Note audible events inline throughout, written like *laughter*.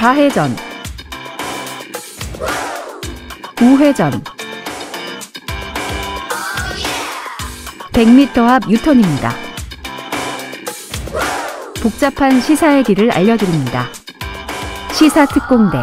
좌회전 우회전 100m 앞 유턴입니다. 복잡한 시사의 길을 알려드립니다. 시사특공대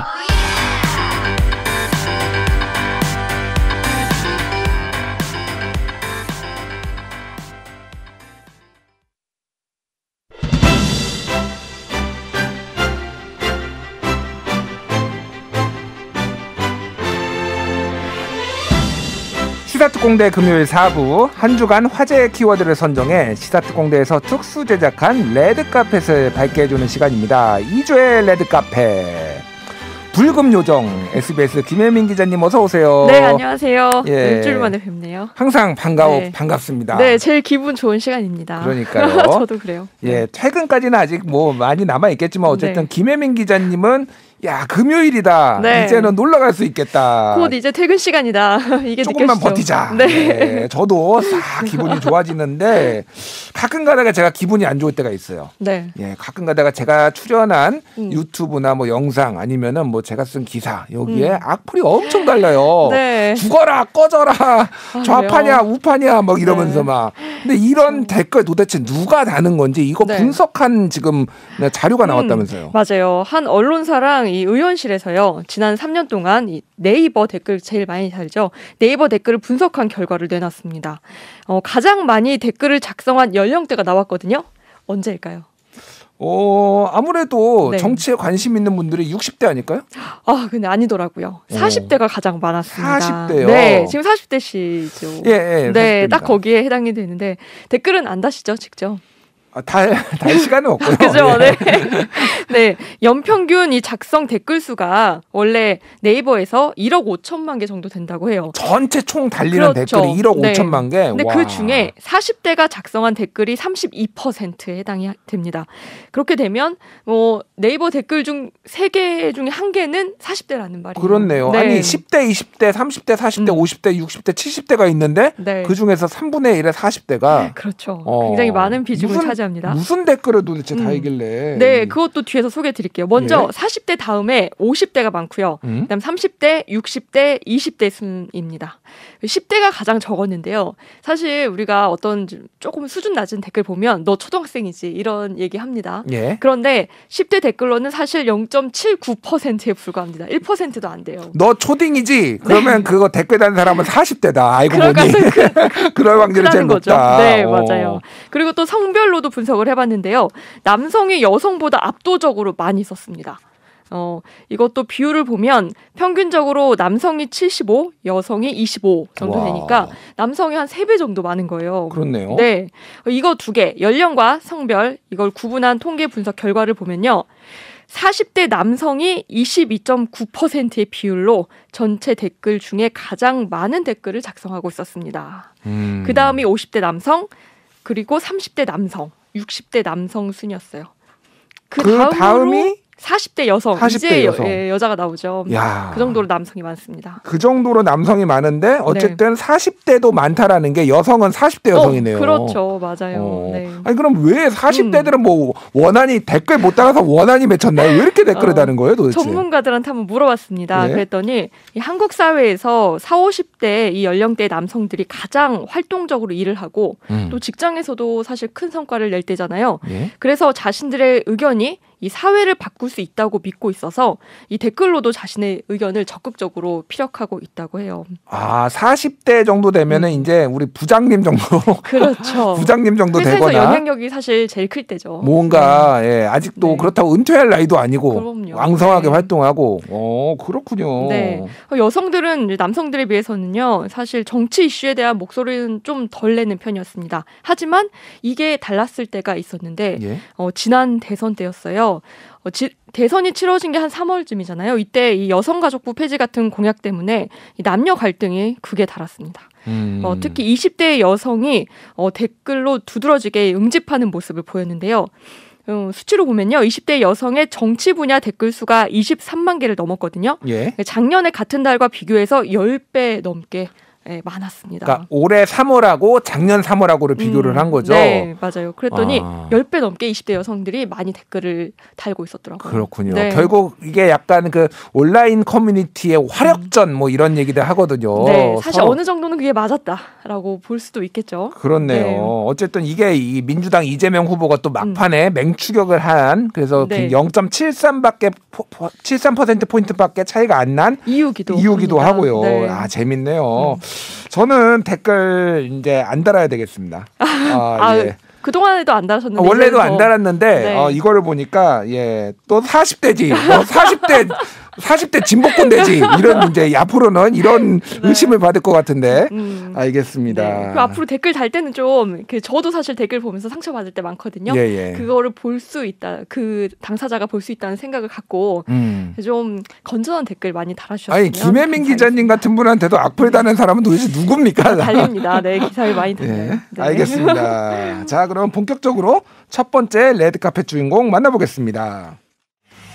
시사특공대 금요일 4부 한 주간 화제의 키워드를 선정해 시사특공대에서 특수 제작한 레드카펫을 밝게 해주는 시간입니다. 2주의 레드카펫 불금 요정 SBS 김혜민 기자님 어서 오세요. 네 안녕하세요. 예. 일주일 만에 뵙네요. 항상 반가워 네. 반갑습니다. 네 제일 기분 좋은 시간입니다. 그러니까요. *laughs* 저도 그래요. 예최근까지는 네. 아직 뭐 많이 남아 있겠지만 네. 어쨌든 네. 김혜민 기자님은 야 금요일이다. 네. 이제는 놀러 갈 수 있겠다. 곧 이제 퇴근 시간이다. *laughs* 이게 조금만 느껴지죠. 버티자. 네. 네. 저도 싹 기분이 좋아지는데 가끔가다가 제가 기분이 안 좋을 때가 있어요. 네. 예, 가끔가다가 제가 출연한 음. 유튜브나 뭐 영상 아니면은 뭐 제가 쓴 기사 여기에 음. 악플이 엄청 달라요. 네. 죽어라 꺼져라 아, 좌파냐 우파냐 막 이러면서 네. 막. 근데 이런 음. 댓글 도대체 누가 다는 건지 이거 네. 분석한 지금 네, 자료가 음. 나왔다면서요. 맞아요. 한 언론사랑 민주당 이 의원실에서요 지난 3년 동안 이 네이버 댓글 제일 많이 달죠 네이버 댓글을 분석한 결과를 내놨습니다. 어, 가장 많이 댓글을 작성한 연령대가 나왔거든요. 언제일까요? 어, 아무래도 네. 정치에 관심 있는 분들이 60대 아닐까요? 아, 근데 아니더라고요. 40대가 어. 오. 가장 많았습니다. 40대요? 네, 지금 40대시죠. 예, 예. 네, 40대입니다. 딱 거기에 해당이 되는데 댓글은 안 다시죠, 직접. 아, 달, *laughs* 달 시간은 없고요. *laughs* 그죠, 예. 네. 네. 연평균 이 작성 댓글 수가 원래 네이버에서 1억 5천만 개 정도 된다고 해요. 전체 총 달리는 그렇죠. 댓글이 1억 네. 5천만 개? 근데 와. 그 중에 40대가 작성한 댓글이 32%에 해당이 됩니다. 그렇게 되면 뭐 네이버 댓글 중 3개 중에 1개는 40대라는 말이에요. 그렇네요. 네. 아니, 10대, 20대, 30대, 40대, 음. 50대, 60대, 70대가 있는데 네. 그 중에서 3분의 1의 40대가 그렇죠. 어. 굉장히 많은 비중을 차지합니 합니다. 무슨 댓글을 도대체 음. 이길래 네, 그것도 뒤에서 소개해 드릴게요. 먼저 예? 40대 다음에 50대가 많고요. 음? 그다음 30대, 60대, 20대 순입니다. 10대가 가장 적었는데요. 사실 우리가 어떤 조금 수준 낮은 댓글 보면 너 초등학생이지 이런 얘기 합니다. 예. 그런데 10대 댓글로는 사실 0.79%에 불과합니다. 1%도 안 돼요. 너 초딩이지? 네. 그러면 네. 그거 댓글 다 사람은 40대다. 알고 보니. 그, 그럴 확률이 제일 높다. 네, 오. 어. 맞아요. 그리고 또 성별로도 분석을 해봤는데요. 남성이 여성보다 압도적으로 많이 썼습니다. 어, 이것도 비율을 보면 평균적으로 남성이 75, 여성이 25 정도 와. 되니까 남성이 한 3배 정도 많은 거예요. 그렇네요. 네. 이거 두 개, 연령과 성별, 이걸 구분한 통계 분석 결과를 보면요. 40대 남성이 22.9%의 비율로 전체 댓글 중에 가장 많은 댓글을 작성하고 있었습니다. 음. 그 다음이 50대 남성, 그리고 30대 남성, 60대 남성 순이었어요. 그, 그 다음이 40대 여성 40대 이제 여성. 여, 예, 자가 나오죠. 야. 그 정도로 남성이 많습니다. 그 정도로 남성이 많은데 어쨌든 네. 40대도 많다라는 게 여성은 40대 어, 여성이네요. 어, 그렇죠, 맞아요. 어. 네. 아니 그럼 왜 40대들은 음. 뭐 원한이 댓글 못 달아서 원한이 맺혔나요? 왜 이렇게 댓글을 어, 다는 거예요, 도대체? 전문가들한테 한번 물어봤습니다. 네? 그랬더니 한국 사회에서 4, 50 30대 이 연령대 남성들이 가장 활동적으로 일을 하고 음. 또 직장에서도 사실 큰 성과를 낼 때잖아요. 예? 그래서 자신들의 의견이 이 사회를 바꿀 수 있다고 믿고 있어서 이 댓글로도 자신의 의견을 적극적으로 피력하고 있다고 해요. 아, 40대 정도 되면은 음. 이제 우리 부장님 정도. *laughs* *laughs* 그렇죠. 부장님 정도 되거나 영향력이 사실 제일 클 때죠. 뭔가 네. 예, 아직도 네. 그렇다고 은퇴할 나이도 아니고 그럼요. 왕성하게 네. 활동하고. 어, 그렇군요. 네. 여성들은 남성들에 비해서는 때는요, 사실 정치 이슈에 대한 목소리는 좀 덜 내는 편이었습니다. 하지만 이게 달랐을 때가 있었는데, 예? 어, 지난 대선 때였어요. 어, 지, 대선이 치러진 게 한 3월쯤이잖아요. 이때 이 여성가족부 폐지 같은 공약 때문에 남녀 갈등이 극에 달았습니다. 음. 어, 특히 20대 여성이 어, 댓글로 두드러지게 응집하는 모습을 보였는데요. 어, 수치로 보면요. 20대 여성의 정치 분야 댓글 수가 23만 개를 넘었거든요. 예. 작년에 같은 달과 비교해서 10배 넘게 네, 많았습니다. 그러니까 올해 3월하고 작년 3월하고를 음, 비교를 음, 한 거죠. 네, 맞아요. 그랬더니 아. 10배 넘게 20대 여성들이 많이 댓글을 달고 있었더라고요. 그렇군요. 네. 결국 이게 약간 그 온라인 커뮤니티의 화력전 뭐 이런 얘기들 하거든요. 네, 사실 서로. 어느 정도는 그게 맞았다라고 볼 수도 있겠죠. 그렇네요. 네. 어쨌든 이게 이 민주당 이재명 후보가 또 음. 막판에 음. 맹추격을 한 그래서 네. 그 0.73밖에 73% 포인트밖에 차이가 안 난 이유기도 이유기도 합니다. 하고요. 네. 아 재밌네요. 음. 저는 댓글 이제 안 달아야 되겠습니다. *laughs* 아, 아, 아 예. 그동안에도 안 달았었는데 아, 원래도 안 뭐. 달았는데 네. 어, 이거를 보니까 예 또 40대지 뭐 40대 40대 진보권대지 이런 이제 앞으로는 이런 네. 의심을 받을 것 같은데 음. 알겠습니다. 네. 그 앞으로 댓글 달 때는 좀 그 저도 사실 댓글 보면서 상처 받을 때 많거든요. 예, 예. 그거를 볼 수 있다 그 당사자가 볼 수 있다는 생각을 갖고 음. 좀 건전한 댓글 많이 달아주셨으면. 아니 김혜민 기자님 같은 분한테도 악플 다는 사람은 도대체 누굽니까? 아, 달립니다. 네 기사를 많이 듣네요. *laughs* 예. 네. 알겠습니다. 자 그럼. 그럼 본격적으로 첫 번째 레드카펫 주인공 만나보겠습니다.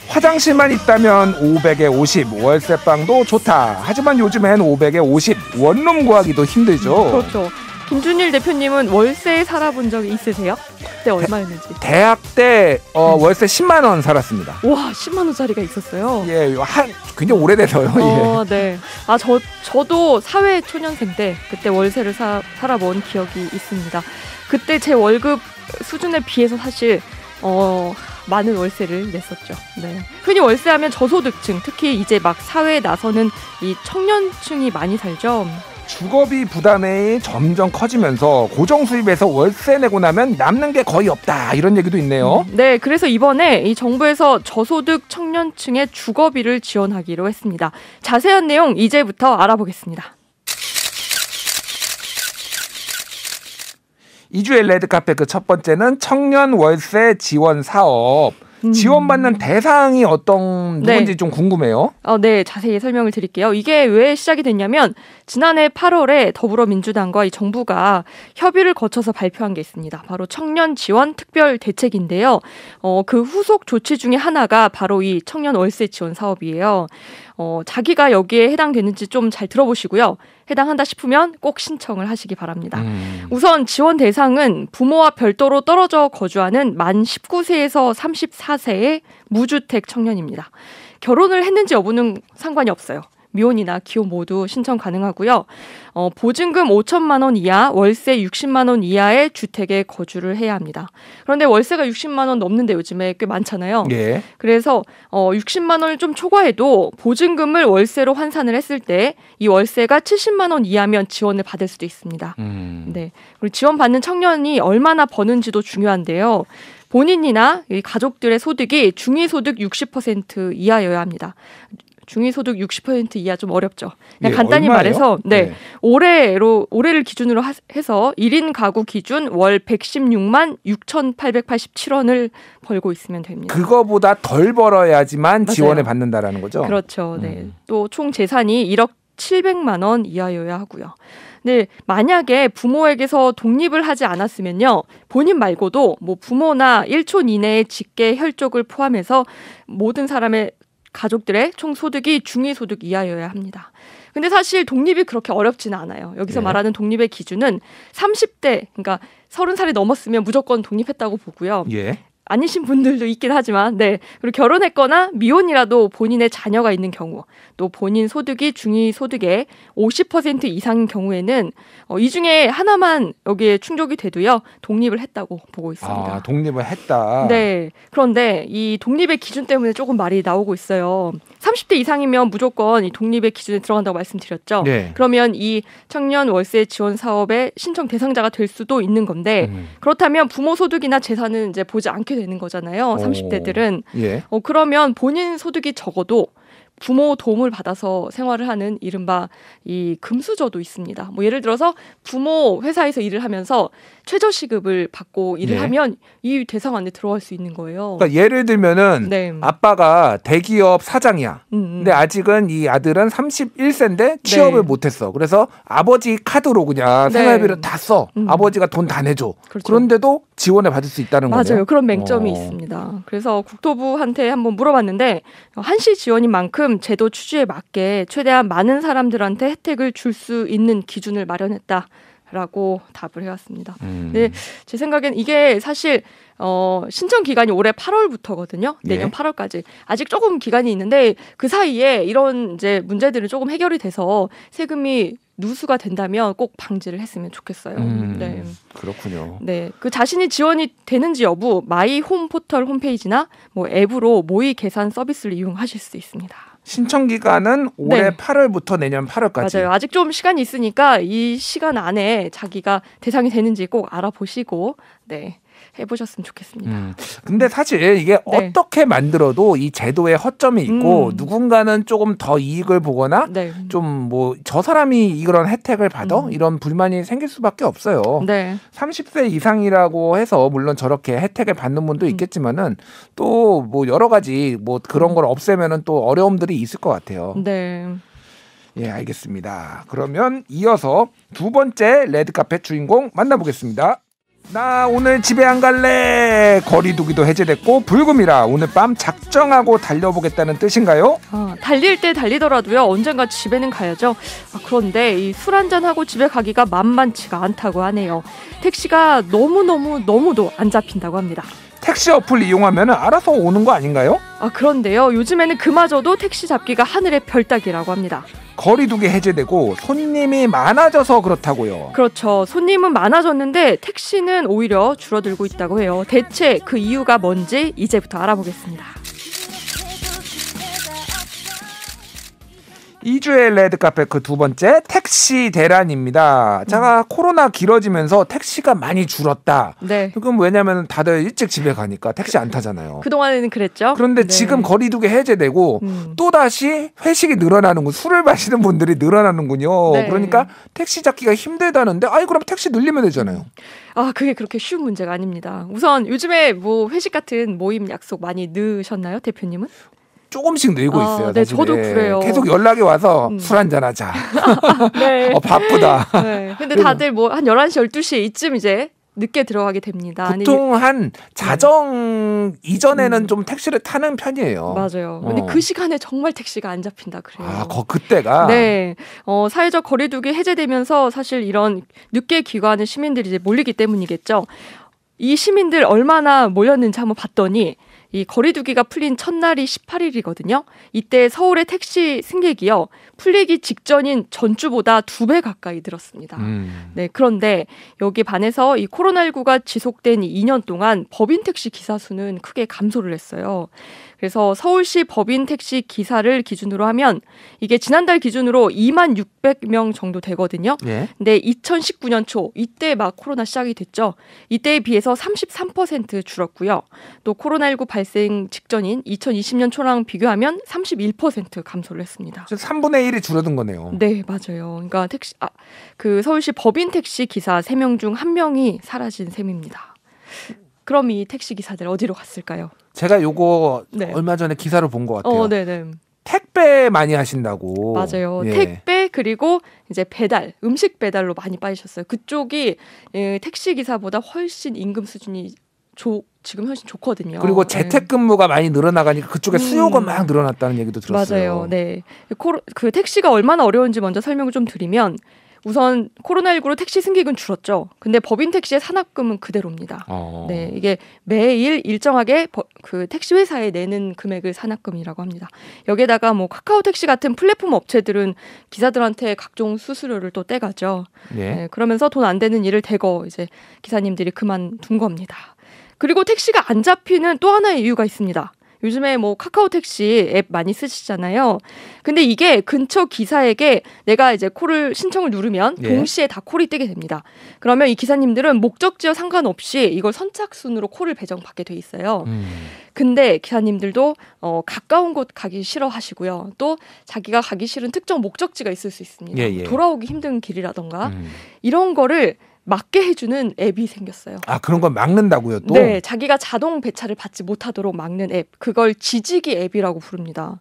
화장실만 있다면 500에 50 월세방도 좋다. 하지만 요즘엔 500에 50 원룸 구하기도 힘들죠. 그렇죠. 김준일 대표님은 월세에 살아본 적이 있으세요? 그때 얼마였는지? 대, 학때 어, 월세 10만 원 살았습니다. 와 10만 원짜리가 있었어요. 예, 한 굉장히 오래돼서요. 어, 예. 네. 아저 저도 사회 초년생 때 그때 월세를 사, 살아본 기억이 있습니다. 그때 제 월급 수준에 비해서 사실 어, 많은 월세를 냈었죠. 네. 흔히 월세하면 저소득층, 특히 이제 막 사회에 나서는 이 청년층이 많이 살죠. 주거비 부담이 점점 커지면서 고정 수입에서 월세 내고 나면 남는 게 거의 없다 이런 얘기도 있네요. 음, 네, 그래서 이번에 이 정부에서 저소득 청년층의 주거비를 지원하기로 했습니다. 자세한 내용 이제부터 알아보겠습니다. 이주엘 레드카페 그 첫 번째는 청년 월세 지원 사업. 음. 지원받는 대상이 어떤 네. 누군지 네. 좀 궁금해요. 어, 네, 자세히 설명을 드릴게요. 이게 왜 시작이 됐냐면 지난해 8월에 더불어민주당과 이 정부가 협의를 거쳐서 발표한 게 있습니다. 바로 청년 지원 특별 대책인데요. 어, 그 후속 조치 중에 하나가 바로 이 청년 월세 지원 사업이에요. 어, 자기가 여기에 해당되는지 좀 잘 들어보시고요. 해당한다 싶으면 꼭 신청을 하시기 바랍니다. 음. 우선 지원 대상은 부모와 별도로 떨어져 거주하는 만 19세에서 34세의 무주택 청년입니다. 결혼을 했는지 여부는 상관이 없어요. 미혼이나 기혼 모두 신청 가능하고요. 어, 보증금 5천만 원 이하, 월세 60만 원 이하의 주택에 거주를 해야 합니다. 그런데 월세가 60만 원 넘는데 요즘에 꽤 많잖아요. 예. 그래서 어, 60만 원을 좀 초과해도 보증금을 월세로 환산을 했을 때 이 월세가 70만 원 이하면 지원을 받을 수도 있습니다. 음. 네. 그리고 지원받는 청년이 얼마나 버는지도 중요한데요. 본인이나 가족들의 소득이 중위소득 60% 이하여야 합니다. 중위소득 60% 이하 좀 어렵죠. 그냥 예, 간단히 얼마예요? 말해서 네, 네, 올해로 올해를 기준으로 하, 해서 1인 가구 기준 월 116만 6,887원을 벌고 있으면 됩니다. 그거보다 덜 벌어야지만 맞아요. 지원을 받는다라는 거죠. 그렇죠. 네. 음. 또총 재산이 1억 700만 원 이하여야 하고요. 네, 만약에 부모에게서 독립을 하지 않았으면요. 본인 말고도 뭐 부모나 1촌 이내의 직계 혈족을 포함해서 모든 사람의 가족들의 총 소득이 중위 소득 이하여야 합니다. 근데 사실 독립이 그렇게 어렵진 않아요. 여기서 네. 말하는 독립의 기준은 30대, 그러니까 30살이 넘었으면 무조건 독립했다고 보고요. 예. 아니신 분들도 있긴 하지만, 네. 그리고 결혼했거나 미혼이라도 본인의 자녀가 있는 경우, 또 본인 소득이 중위 소득의 50% 이상인 경우에는 어, 이 중에 하나만 여기에 충족이 돼도요, 독립을 했다고 보고 있습니다. 아, 독립을 했다. 네. 그런데 이 독립의 기준 때문에 조금 말이 나오고 있어요. 30대 이상이면 무조건 이 독립의 기준에 들어간다고 말씀드렸죠. 네. 그러면 이 청년 월세 지원 사업의 신청 대상자가 될 수도 있는 건데 음. 그렇다면 부모 소득이나 재산은 이제 보지 않게 되는 거잖아요. 30대들은. 예. 어, 그러면 본인 소득이 적어도 부모 도움을 받아서 생활을 하는 이른바 이 금수저도 있습니다. 뭐 예를 들어서 부모 회사에서 일을 하면서 최저시급을 받고 일을 네. 하면 이 대상 안에 들어갈 수 있는 거예요. 그러니까 예를 들면은 네. 아빠가 대기업 사장이야. 음음. 음. 근데 아직은 이 아들은 31세인데 취업을 네. 못했어. 그래서 아버지 카드로 그냥 네. 생활비를 다 써. 음. 아버지가 돈 다 내줘. 그렇죠. 그런데도 지원을 받을 수 있다는 거예요. 맞아요. 거네요. 그런 맹점이 어. 있습니다. 그래서 국토부한테 한번 물어봤는데 한시 지원인 만큼 만큼 제도 취지에 맞게 최대한 많은 사람들한테 혜택을 줄 수 있는 기준을 마련했다. 라고 답을 해왔습니다. 음. 근데 네, 제 생각엔 이게 사실 어, 신청 기간이 올해 8월부터거든요. 내년 예. 8월까지 아직 조금 기간이 있는데 그 사이에 이런 이제 문제들을 조금 해결이 돼서 세금이 누수가 된다면 꼭 방지를 했으면 좋겠어요. 음, 네. 그렇군요. 네. 그 자신이 지원이 되는지 여부 마이 홈 포털 홈페이지나 뭐 앱으로 모의 계산 서비스를 이용하실 수 있습니다. 신청 기간은 올해 네. 8월부터 내년 8월까지. 맞아요. 아직 좀 시간이 있으니까 이 시간 안에 자기가 대상이 되는지 꼭 알아보시고 네. 해보셨으면 좋겠습니다. 음. 근데 사실 이게 네. 어떻게 만들어도 이제도의 허점이 있고 음. 누군가는 조금 더 이익을 보거나 네. 좀뭐 저 사람이 이런 혜택을 받아 음. 이런 불만이 생길 수밖에 없어요. 네. 30세 이상이라고 해서 물론 저렇게 혜택을 받는 분도 음. 있겠지만은 또 뭐 여러 가지 뭐 그런 걸 없애면은 또 어려움들이 있을 것 같아요. 네. 예, 알겠습니다. 그러면 이어서 두 번째 레드카펫 주인공 만나보겠습니다. 나 오늘 집에 안 갈래. 거리두기도 해제됐고 불금이라 오늘 밤 작정하고 달려보겠다는 뜻인가요? 아, 달릴 때 달리더라도요. 언젠가 집에는 가야죠. 아, 그런데 이 술 한잔 하고 집에 가기가 만만치가 않다고 하네요. 택시가 너무 너무 너무도 안 잡힌다고 합니다. 택시 어플 이용하면 알아서 오는 거 아닌가요? 아, 그런데요. 요즘에는 그마저도 택시 잡기가 하늘의 별따기라고 합니다. 거리두기 해제되고 손님이 많아져서 그렇다고요. 그렇죠. 손님은 많아졌는데 택시는 오히려 줄어들고 있다고 해요. 대체 그 이유가 뭔지 이제부터 알아보겠습니다. 이주의 레드카페 그 두 번째 택시 대란입니다. 제가 음. 코로나 길어지면서 택시가 많이 줄었다. 네. 그럼 왜냐면 다들 일찍 집에 가니까 택시 안 타잖아요. 그동안에는 그랬죠. 그런데 네. 지금 거리두기 해제되고 음. 또 다시 회식이 늘어나는군. 술을 마시는 분들이 늘어나는군요. 네. 그러니까 택시 잡기가 힘들다는데 아이 그럼 택시 늘리면 되잖아요. 아, 그게 그렇게 쉬운 문제가 아닙니다. 우선 요즘에 뭐 회식 같은 모임 약속 많이 넣으셨나요, 대표님은? 조금씩 늘고 아, 있어요. 네, 저도 예. 그래요. 계속 연락이 와서 음. 술 한잔 하자. *laughs* 네. 어, 바쁘다. 네. 근데 다들 뭐한 11시, 12시 이쯤 이제 늦게 들어가게 됩니다. 보통 아니, 한 자정 네. 이전에는 음. 좀 택시를 타는 편이에요. 맞아요. 어. 근데 그 시간에 정말 택시가 안 잡힌다 그래요. 아, 거, 그때가? 네. 어, 사회적 거리두기 해제되면서 사실 이런 늦게 귀가하는 시민들이 이제 몰리기 때문이겠죠. 이 시민들 얼마나 몰렸는지 한번 봤더니 이 거리두기가 풀린 첫날이 18일이거든요. 이때 서울의 택시 승객이요. 풀리기 직전인 전주보다 두 배 가까이 들었습니다 음. 네, 그런데 여기 반해서 이 코로나19가 지속된 2년 동안 법인 택시 기사 수는 크게 감소를 했어요. 그래서 서울시 법인 택시 기사를 기준으로 하면 이게 지난달 기준으로 2만 600명 정도 되거든요. 예? 근데 2019년 초 이때 막 코로나 시작이 됐죠. 이때에 비해서 33% 줄었고요. 또 코로나19 발생 직전인 2020년 초랑 비교하면 31% 감소를 했습니다. 3분의 1이 줄어든 거네요. 네, 맞아요. 그러니까 택시 아, 그 서울시 법인 택시 기사 3명 중 1명이 사라진 셈입니다. 그럼 이 택시 기사들 어디로 갔을까요? 제가 요거 네. 얼마 전에 기사를 본것 같아요. 어, 네네. 네. 택배 많이 하신다고. 맞아요. 예. 택배 그리고 이제 배달, 음식 배달로 많이 빠지셨어요. 그쪽이 예, 택시 기사보다 훨씬 임금 수준이 조, 지금 훨씬 좋거든요. 그리고 네. 재택근무가 네. 많이 늘어나가니까 그쪽에 음. 수요가 막 늘어났다는 얘기도 들었어요. 맞아요. 네. 코로, 그 택시가 얼마나 어려운지 먼저 설명을 좀 드리면 우선 코로나19로 택시 승객은 줄었죠. 근데 법인 택시의 산악금은 그대로입니다. 어. 네, 이게 매일 일정하게 버, 그 택시 회사에 내는 금액을 산악금이라고 합니다. 여기에다가 뭐 카카오 택시 같은 플랫폼 업체들은 기사들한테 각종 수수료를 또 떼가죠. 예. 네, 그러면서 돈 안 되는 일을 대거 이제 기사님들이 그만둔 겁니다. 그리고 택시가 안 잡히는 또 하나의 이유가 있습니다. 요즘에 뭐 카카오 택시 앱 많이 쓰시잖아요. 근데 이게 근처 기사에게 내가 이제 콜을 신청을 누르면 예. 동시에 다 콜이 뜨게 됩니다. 그러면 이 기사님들은 목적지와 상관없이 이걸 선착순으로 콜을 배정받게 돼 있어요. 음. 근데 기사님들도 어, 가까운 곳 가기 싫어하시고요. 또 자기가 가기 싫은 특정 목적지가 있을 수 있습니다. 예, 예. 돌아오기 힘든 길이라던가 음. 이런 거를 막게 해주는 앱이 생겼어요. 아 그런 걸 막는다고요 또? 네, 자기가 자동 배차를 받지 못하도록 막는 앱. 그걸 지지기 앱이라고 부릅니다.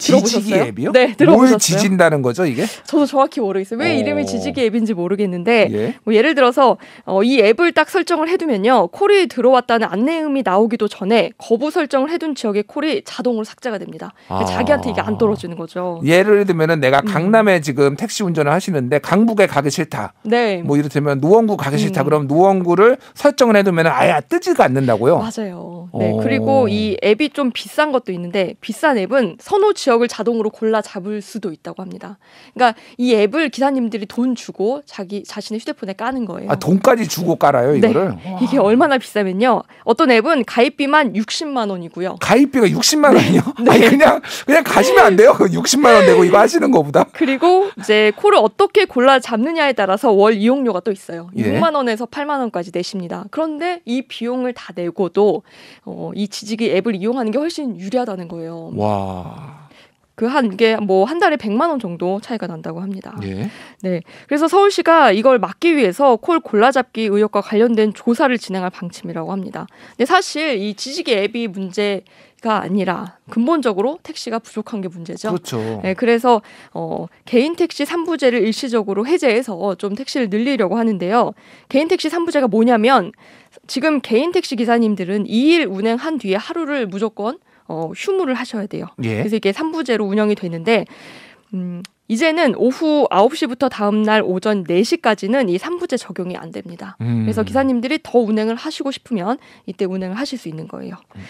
지지기 앱이요? 네, 들어보셨어요. 뭘 지진다는 거죠, 이게? 저도 정확히 모르겠어요. 왜 오. 어. 이름이 지지기 앱인지 모르겠는데 예. 뭐 예를 들어서 어, 이 앱을 딱 설정을 해두면요, 콜이 들어왔다는 안내음이 나오기도 전에 거부 설정을 해둔 지역의 콜이 자동으로 삭제가 됩니다. 그 아. 자기한테 이게 안 떨어지는 거죠. 예를 들면은 내가 음. 강남에 음. 지금 택시 운전을 하시는데 강북에 가기 싫다. 네. 뭐 이를테면 노원구 가기 싫다. 음. 그럼 노원구를 설정을 해두면 아예 뜨지가 않는다고요? 맞아요. 네. 오. 어. 그리고 이 앱이 좀 비싼 것도 있는데 비싼 앱은 선호 지역 지역을 자동으로 골라 잡을 수도 있다고 합니다. 그러니까 이 앱을 기사님들이 돈 주고 자기 자신의 휴대폰에 까는 거예요. 아, 돈까지 주고 깔아요, 네. 이거를? 네. *laughs* 이게 얼마나 비싸면요. 어떤 앱은 가입비만 60만 원이고요. 가입비가 60만 원이요? *laughs* 네. 아니 그냥 그냥 가시면 안 돼요. 그 60만 원 내고 이거 하시는 거보다. 그리고 이제 코를 어떻게 골라 잡느냐에 따라서 월 이용료가 또 있어요. 예. 6만 원에서 8만 원까지 내십니다. 그런데 이 비용을 다 내고도 어, 이 지지기 앱을 이용하는 게 훨씬 유리하다는 거예요. 와. 그한 이게 뭐 한 달에 100만 원 정도 차이가 난다고 합니다. 예. 네. 그래서 서울시가 이걸 막기 위해서 콜 골라잡기 의혹과 관련된 조사를 진행할 방침이라고 합니다. 근데 사실 이지식의 앱이 문제 가 아니라 근본적으로 택시가 부족한 게 문제죠. 그렇죠. 네, 그래서 어, 개인 택시 3부제를 일시적으로 해제해서 좀 택시를 늘리려고 하는데요. 개인 택시 3부제가 뭐냐면 지금 개인 택시 기사님들은 2일 운행한 뒤에 하루를 무조건 어, 휴무를 하셔야 돼요. 예. 그래서 이게 3부제로 운영이 되는데 음, 이제는 오후 9시부터 다음날 오전 4시까지는 이 3부제 적용이 안 됩니다. 음. 그래서 기사님들이 더 운행을 하시고 싶으면 이때 운행을 하실 수 있는 거예요. 음.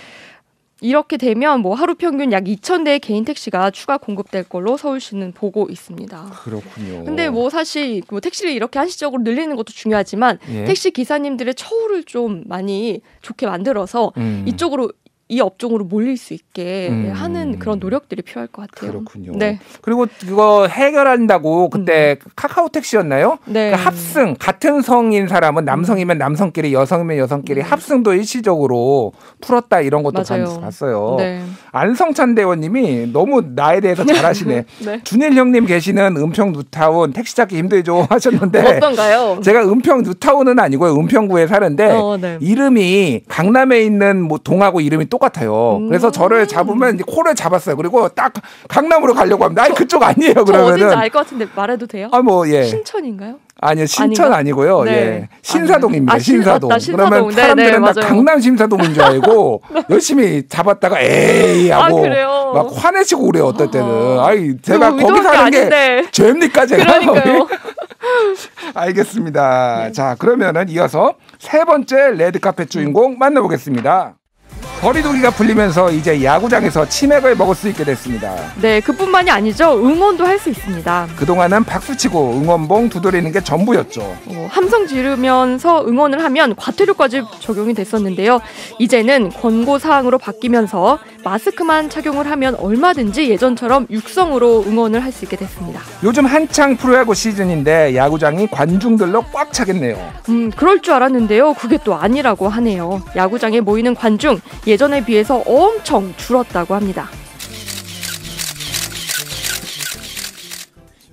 이렇게 되면 뭐 하루 평균 약 2천 대의 개인 택시가 추가 공급될 걸로 서울시는 보고 있습니다. 그렇군요. 근데 뭐 사실 뭐 택시를 이렇게 한시적으로 늘리는 것도 중요하지만 예? 택시 기사님들의 처우를 좀 많이 좋게 만들어서 음. 이쪽으로 이 업종으로 몰릴 수 있게 음. 하는 그런 노력들이 필요할 것 같아요. 그렇군요. 네. 그리고 그거 해결한다고 그때 음. 카카오 택시였나요? 네. 그 합승 같은 성인 사람은 남성이면 음. 남성끼리 여성이면 여성끼리 네. 합승도 일시적으로 풀었다 이런 것도 맞아요. 봤어요. 네. 안성찬 대원님이 너무 나에 대해서 잘하시네. *laughs* 네. 준일 형님 계시는 은평 누타운 택시 잡기 힘들죠 하셨는데 *laughs* 어떤가요? 제가 은평 누타운은 아니고요 은평구에 사는데 어, 네. 이름이 강남에 있는 뭐 동하고 이름이 똑 똑같아요. 음. 그래서 저를 잡으면 이제 코를 잡았어요. 그리고 딱 강남으로 가려고 합니다. 아니 그쪽 아니에요. 그러면 어딘지 알것 같은데 말해도 돼요? 아 뭐 예. 신천인가요? 아니요 신천 아닌가? 아니고요 네. 예 아, 신사동입니다 아, 신사동. 아, 신사동. 그러면 네, 네 사람들은 네, 다 강남 신사동인 줄 알고 *laughs* 네. 열심히 잡았다가 에이 아, 하고 아, 막 화내시고 그래요 어떨 때는 아. 아이 제가 거기 사는 게, 게 죄입니까 제가 *laughs* 알겠습니다 네. 자 그러면은 이어서 세 번째 레드카펫 주인공 만나보겠습니다. 거리두기가 풀리면서 이제 야구장에서 치맥을 먹을 수 있게 됐습니다. 네, 그뿐만이 아니죠. 응원도 할 수 있습니다. 그동안은 박수치고 응원봉 두드리는 게 전부였죠. 어, 함성 지르면서 응원을 하면 과태료까지 적용이 됐었는데요. 이제는 권고 사항으로 바뀌면서 마스크만 착용을 하면 얼마든지 예전처럼 육성으로 응원을 할 수 있게 됐습니다. 요즘 한창 프로야구 시즌인데 야구장이 관중들로 꽉 차겠네요. 음, 그럴 줄 알았는데요. 그게 또 아니라고 하네요. 야구장에 모이는 관중 예전에 비해서 엄청 줄었다고 합니다.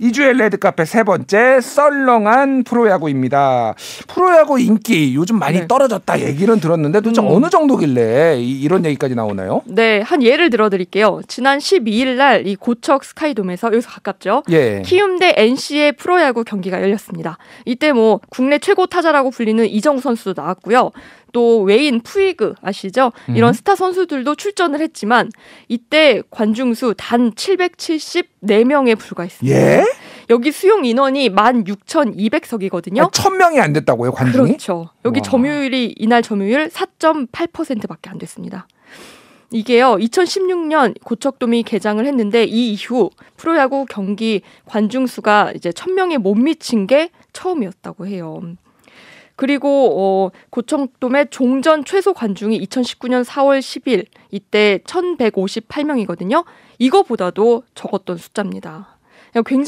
이주의 레드카페 세 번째 썰렁한 프로야구입니다. 프로야구 인기 요즘 많이 네. 떨어졌다 얘기는 들었는데 도대체 음. 어느 정도길래 이, 런 얘기까지 나오나요? 네, 한 예를 들어드릴게요. 지난 12일 날 이 고척 스카이돔에서 여기서 가깝죠. 예. 키움대 NC의 프로야구 경기가 열렸습니다. 이때 뭐 국내 최고 타자라고 불리는 이정우 선수도 나왔고요. 또 웨인 푸이그 아시죠? 음. 이런 음. 스타 선수들도 출전을 했지만 이때 관중수 단 774명에 불과했습니다. 예? 여기 수용 인원이 16,200석이거든요. 아, 1,000명이 안 됐다고요, 관중이? 그렇죠. 여기 와. 점유율이 이날 점유율 4.8%밖에 안 됐습니다. 이게요, 2016년 고척돔이 개장을 했는데 이 이후 프로야구 경기 관중 수가 이제 1,000명에 못 미친 게 처음이었다고 해요. 그리고 어, 고척돔의 종전 최소 관중이 2019년 4월 10일 이때 1,158명이거든요. 이거보다도 적었던 숫자입니다.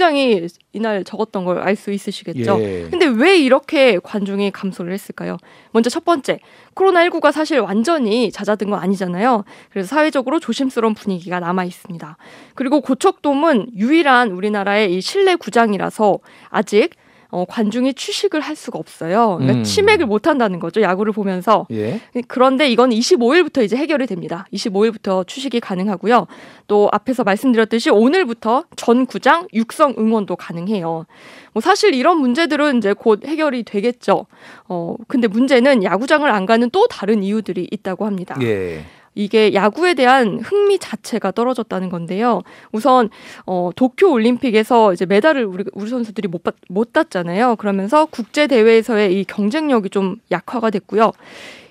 굉장히 이날 적었던 걸 알 수 있으시겠죠. 예. 근데 왜 이렇게 관중이 감소를 했을까요? 먼저 첫 번째, 코로나19가 사실 완전히 잦아든 건 아니잖아요. 그래서 사회적으로 조심스러운 분위기가 남아 있습니다. 그리고 고척돔은 유일한 우리나라의 이 실내 구장이라서 아직 어, 관중이 취식을 할 수가 없어요. 그러니까 음. 치맥을 못 한다는 거죠. 야구를 보면서. 예. 그런데 이건 25일부터 이제 해결이 됩니다. 25일부터 취식이 가능하고요. 또 앞에서 말씀드렸듯이 오늘부터 전 구장 육성 응원도 가능해요. 뭐 사실 이런 문제들은 이제 곧 해결이 되겠죠. 어, 근데 문제는 야구장을 안 가는 또 다른 이유들이 있다고 합니다. 예. 이게 야구에 대한 흥미 자체가 떨어졌다는 건데요. 우선 어, 도쿄 올림픽에서 이제 메달을 우리, 우리 선수들이 못, 받, 못 땄잖아요. 그러면서 국제 대회에서의 이 경쟁력이 좀 약화가 됐고요.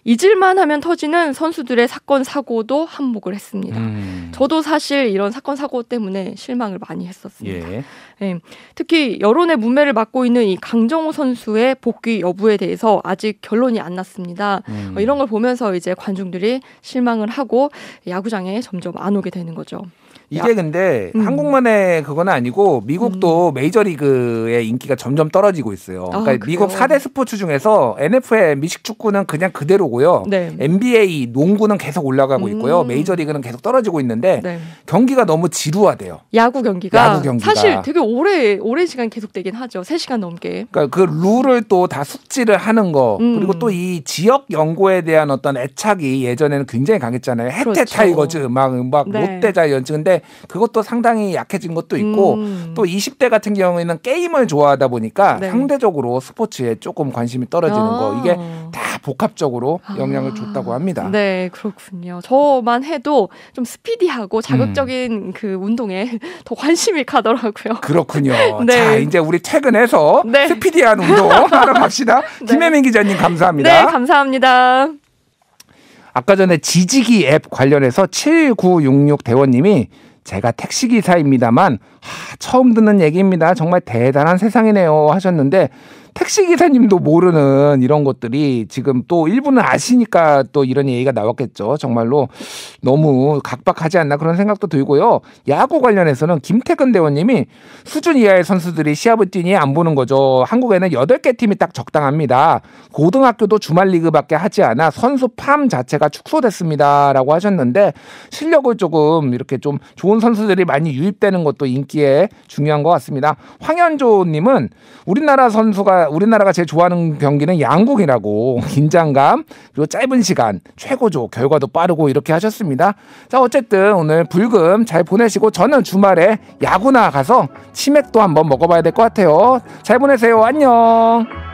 잊을만 하면 터지는 선수들의 사건 사고도 한몫을 했습니다. 음. 저도 사실 이런 사건 사고 때문에 실망을 많이 했었습니다. 예. 예. 특히 여론의 문매를 맡고 있는 이 강정호 선수의 복귀 여부에 대해서 아직 결론이 안 났습니다. 음. 어, 이런 걸 보면서 이제 관중들이 실망을 하고 야구장에 점점 안 오게 되는 거죠. 이게 근데 음. 한국만의 그건 아니고 미국도 음. 메이저리그의 인기가 점점 떨어지고 있어요. 아, 그러니까 미국 4대 스포츠 중에서 NFL 미식 축구는 그냥 그대로고요. 네. NBA 농구는 계속 올라가고 음. 있고요. 메이저리그는 계속 떨어지고 있는데 네. 경기가 너무 지루하대요. 야구 경기가, 야구 경기가 사실 되게 오래 오랜 시간 계속되긴 하죠. 3시간 넘게. 그러니까 그 룰을 또 다 숙지를 하는 거 음. 그리고 또 이 지역 연구에 대한 어떤 애착이 예전에는 굉장히 강했잖아요. 해태 그렇죠. 타이거즈 막, 막 네. 롯데 자이언츠 근데 그것도 상당히 약해진 것도 있고 음. 또 20대 같은 경우에는 게임을 좋아하다 보니까 네. 상대적으로 스포츠에 조금 관심이 떨어지는 아. 거 이게 아. 다 복합적으로 아. 영향을 아. 줬다고 합니다. 네, 그렇군요. 저만 해도 좀 스피디하고 자극적인 음. 그 운동에 *laughs* 더 관심이 가더라고요. 그렇군요. *laughs* 네. 자, 이제 우리 퇴근해서 네. 스피디한 운동 *laughs* 하러 갑시다. 네. 김혜민 기자님 감사합니다. 네, 감사합니다. 아까 전에 지지기 앱 관련해서 7966 대원님이 제가 택시기사입니다만 하, 처음 듣는 얘기입니다. 정말 대단한 세상이네요 하셨는데 택시 기사님도 모르는 이런 것들이 지금 또 일부는 아시니까 또 이런 얘기가 나왔겠죠. 정말로 너무 각박하지 않나 그런 생각도 들고요. 야구 관련해서는 김태근 대원님이 수준 이하의 선수들이 시합을 뛰니 안 보는 거죠. 한국에는 8개 팀이 딱 적당합니다. 고등학교도 주말 리그밖에 하지 않아 선수 팜 자체가 축소됐습니다라고 하셨는데 실력을 조금 이렇게 좀 좋은 선수들이 많이 유입되는 것도 인기 있기에 중요한 것 같습니다. 황현조님은 우리나라 선수가 우리나라가 제일 좋아하는 경기는 양궁이라고 *laughs* 긴장감 그리고 짧은 시간 최고조 결과도 빠르고 이렇게 하셨습니다. 자 어쨌든 오늘 불금 잘 보내시고 저는 주말에 야구나 가서 치맥도 한번 먹어봐야 될 것 같아요. 잘 보내세요. 안녕.